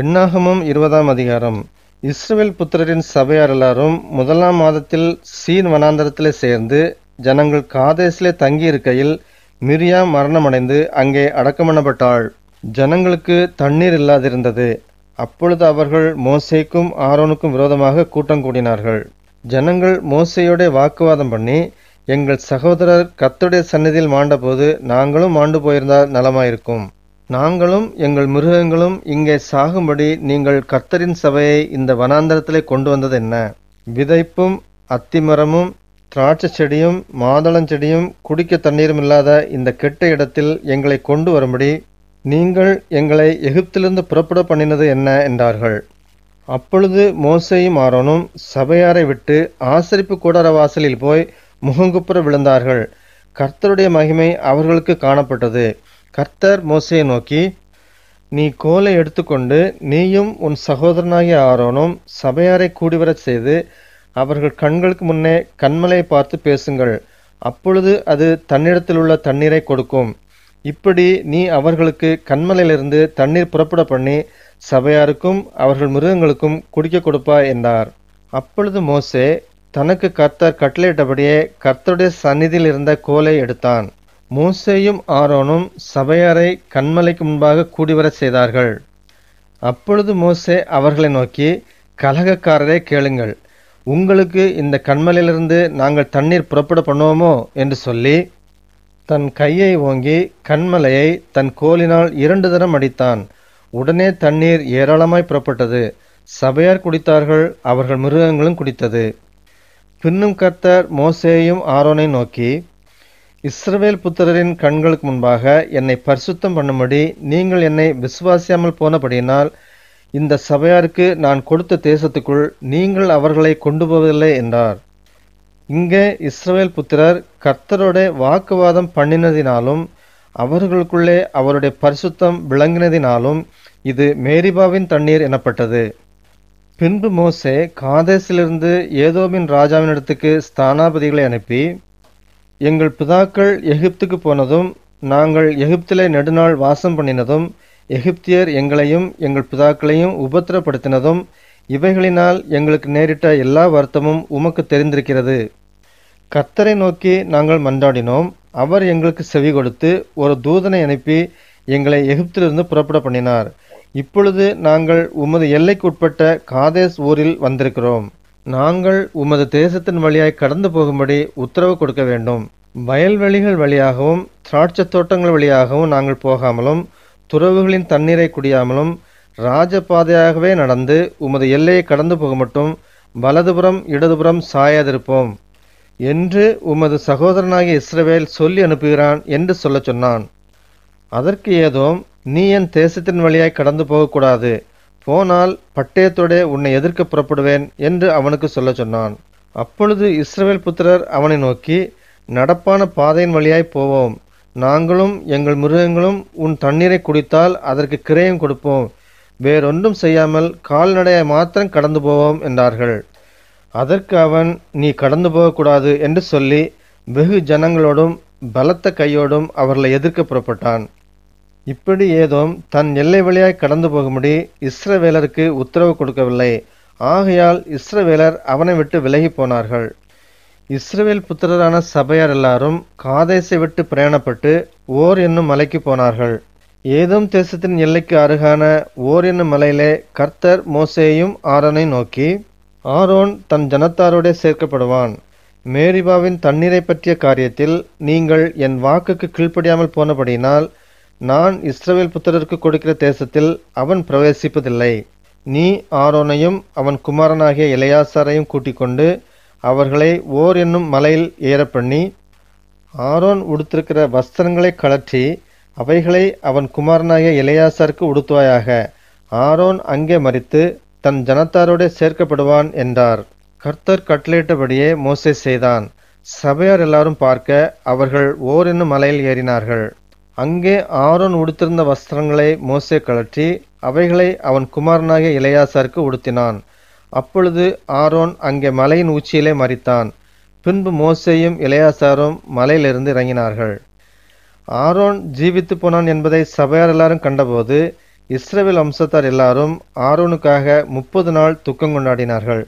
எண்ணாகமும் இருபதாம் அதிகாரம் இஸ்ரவேல் புத்திரரின் சபையார் எல்லாரும் முதலாம் மாதத்தில் சீன் வனாந்தரத்திலே சேர்ந்து ஜனங்கள் காதேசிலே தங்கியிருக்கையில் மிரியா மரணமடைந்து அங்கே அடக்கமணப்பட்டாள் ஜனங்களுக்கு தண்ணீர் இல்லாதிருந்தது அப்பொழுது அவர்கள் மோசைக்கும் ஆரோனுக்கும் விரோதமாக கூட்டம் கூடினார்கள் ஜனங்கள் மோசையோட வாக்குவாதம் பண்ணி எங்கள் சகோதரர் கத்துடைய சன்னதியில் மாண்டபோது நாங்களும் மாண்டு போயிருந்தால் நலமாயிருக்கும் நாங்களும் எங்கள் மிருகங்களும் இங்கே சாகும்படி நீங்கள் கர்த்தரின் சபையை இந்த வனாந்தரத்திலே கொண்டு வந்தது என்ன விதைப்பும் அத்திமரமும் திராட்சை செடியும் மாதளஞ்செடியும் குடிக்க தண்ணீரும் இல்லாத இந்த கெட்ட இடத்தில் எங்களை கொண்டு வரும்படி நீங்கள் எங்களை எகிப்திலிருந்து புறப்பட பண்ணினது என்ன என்றார்கள் அப்பொழுது மோசையும் ஆரோனும் சபையாரை விட்டு ஆசரிப்பு கூடார வாசலில் போய் முகங்குப்புற விழுந்தார்கள் கர்த்தருடைய மகிமை அவர்களுக்கு காணப்பட்டது கர்த்தர் மோசையை நோக்கி நீ கோலை எடுத்துக்கொண்டு நீயும் உன் சகோதரனாகிய ஆரோனும் சபையாரை கூடிவரச் செய்து அவர்கள் கண்களுக்கு முன்னே கண்மலை பார்த்து பேசுங்கள் அப்பொழுது அது தன்னிடத்தில் உள்ள தண்ணீரை கொடுக்கும் இப்படி நீ அவர்களுக்கு கண்மலையிலிருந்து தண்ணீர் புறப்பட பண்ணி சபையாருக்கும் அவர்கள் மிருகங்களுக்கும் குடிக்க கொடுப்பா என்றார் அப்பொழுது மோசே தனக்கு கர்த்தர் கட்டளையிட்டபடியே கர்த்தருடைய சந்நிதியில் இருந்த கோலை எடுத்தான் மோசேயும் ஆரோனும் சபையாரை கண்மலைக்கு முன்பாக கூடிவரச் செய்தார்கள் அப்பொழுது மோசே அவர்களை நோக்கி கலகக்காரரே கேளுங்கள் உங்களுக்கு இந்த கண்மலையிலிருந்து நாங்கள் தண்ணீர் புறப்பட பண்ணுவோமோ என்று சொல்லி தன் கையை ஓங்கி கண்மலையை தன் கோலினால் இரண்டு தரம் அடித்தான் உடனே தண்ணீர் ஏராளமாய் புறப்பட்டது சபையார் குடித்தார்கள் அவர்கள் மிருகங்களும் குடித்தது பின்னும் கர்த்தர் மோசேயும் ஆரோனை நோக்கி இஸ்ரவேல் புத்திரரின் கண்களுக்கு முன்பாக என்னை பரிசுத்தம் பண்ணும்படி நீங்கள் என்னை விசுவாசியாமல் போனபடியினால் இந்த சபையாருக்கு நான் கொடுத்த தேசத்துக்குள் நீங்கள் அவர்களை கொண்டு போவதில்லை என்றார் இங்கே இஸ்ரவேல் புத்திரர் கர்த்தரோட வாக்குவாதம் பண்ணினதினாலும் அவர்களுக்குள்ளே அவருடைய பரிசுத்தம் விளங்கினதினாலும் இது மேரிபாவின் தண்ணீர் எனப்பட்டது பின்பு மோசே காதேசிலிருந்து ஏதோவின் ராஜாவின் இடத்துக்கு ஸ்தானாபதிகளை அனுப்பி எங்கள் பிதாக்கள் எகிப்துக்கு போனதும் நாங்கள் எகிப்திலே நெடுநாள் வாசம் பண்ணினதும் எகிப்தியர் எங்களையும் எங்கள் பிதாக்களையும் உபத்திரப்படுத்தினதும் இவைகளினால் எங்களுக்கு நேரிட்ட எல்லா வருத்தமும் உமக்கு தெரிந்திருக்கிறது கத்தரை நோக்கி நாங்கள் மன்றாடினோம் அவர் எங்களுக்கு செவி கொடுத்து ஒரு தூதனை அனுப்பி எங்களை எகிப்திலிருந்து புறப்பட பண்ணினார் இப்பொழுது நாங்கள் உமது எல்லைக்குட்பட்ட காதேஸ் ஊரில் வந்திருக்கிறோம் நாங்கள் உமது தேசத்தின் வழியாய் கடந்து போகும்படி உத்தரவு கொடுக்க வேண்டும் வயல்வெளிகள் வழியாகவும் திராட்சத் தோட்டங்கள் வழியாகவும் நாங்கள் போகாமலும் துறவுகளின் தண்ணீரை குடியாமலும் ராஜபாதையாகவே நடந்து உமது எல்லையை கடந்து போக மட்டும் வலதுபுறம் இடதுபுறம் சாயாதிருப்போம் என்று உமது சகோதரனாகிய இஸ்ரவேல் சொல்லி அனுப்புகிறான் என்று சொல்ல சொன்னான் அதற்கு ஏதோ நீ என் தேசத்தின் வழியாய் கடந்து போகக்கூடாது போனால் பட்டயத்தோடே உன்னை எதிர்க்க புறப்படுவேன் என்று அவனுக்கு சொல்ல சொன்னான் அப்பொழுது இஸ்ரவேல் புத்திரர் அவனை நோக்கி நடப்பான பாதையின் வழியாய் போவோம் நாங்களும் எங்கள் மிருகங்களும் உன் தண்ணீரை குடித்தால் அதற்கு கிரயம் கொடுப்போம் வேறொன்றும் செய்யாமல் கால்நடையை மாத்திரம் கடந்து போவோம் என்றார்கள் அதற்கு அவன் நீ கடந்து போகக்கூடாது என்று சொல்லி வெகு ஜனங்களோடும் பலத்த கையோடும் அவர்களை எதிர்க்க புறப்பட்டான் இப்படி ஏதோம் தன் எல்லை வழியாய் கடந்து போகும்படி இஸ்ரவேலருக்கு உத்தரவு கொடுக்கவில்லை ஆகையால் இஸ்ரவேலர் அவனை விட்டு விலகி போனார்கள் இஸ்ரவேல் புத்திரரான சபையார் எல்லாரும் காதேசை விட்டு பிரயாணப்பட்டு ஓர் என்னும் மலைக்கு போனார்கள் ஏதும் தேசத்தின் எல்லைக்கு அருகான ஓர் என்னும் மலையிலே கர்த்தர் மோசேயும் ஆரோனை நோக்கி ஆரோன் தன் ஜனத்தாரோடே சேர்க்கப்படுவான் மேரிபாவின் தண்ணீரை பற்றிய காரியத்தில் நீங்கள் என் வாக்குக்கு கீழ்ப்படியாமல் போனபடியினால் நான் இஸ்ரவேல் புத்திரருக்கு கொடுக்கிற தேசத்தில் அவன் பிரவேசிப்பதில்லை நீ ஆரோனையும் அவன் குமாரனாகிய இளையாசாரையும் கூட்டிக் கொண்டு அவர்களை ஓர் என்னும் மலையில் ஏறப்பண்ணி ஆரோன் உடுத்திருக்கிற வஸ்திரங்களை கழற்றி அவைகளை அவன் குமாரனாகிய இளையாசாருக்கு உடுத்துவாயாக ஆரோன் அங்கே மறித்து தன் ஜனத்தாரோட சேர்க்கப்படுவான் என்றார் கர்த்தர் கட்டளையிட்டபடியே மோசே செய்தான் சபையார் எல்லாரும் பார்க்க அவர்கள் ஓர் என்னும் மலையில் ஏறினார்கள் அங்கே ஆரோன் உடுத்திருந்த வஸ்திரங்களை மோசே கழற்றி அவைகளை அவன் குமாரனாகிய இளையாசாருக்கு உடுத்தினான் அப்பொழுது ஆரோன் அங்கே மலையின் உச்சியிலே மறித்தான் பின்பு மோசேயும் இளையாசாரும் மலையிலிருந்து இறங்கினார்கள் ஆரோன் ஜீவித்து போனான் என்பதை சபையார் எல்லாரும் கண்டபோது இஸ்ரேவேல் வம்சத்தார் எல்லாரும் ஆரோனுக்காக முப்பது நாள் துக்கம் கொண்டாடினார்கள்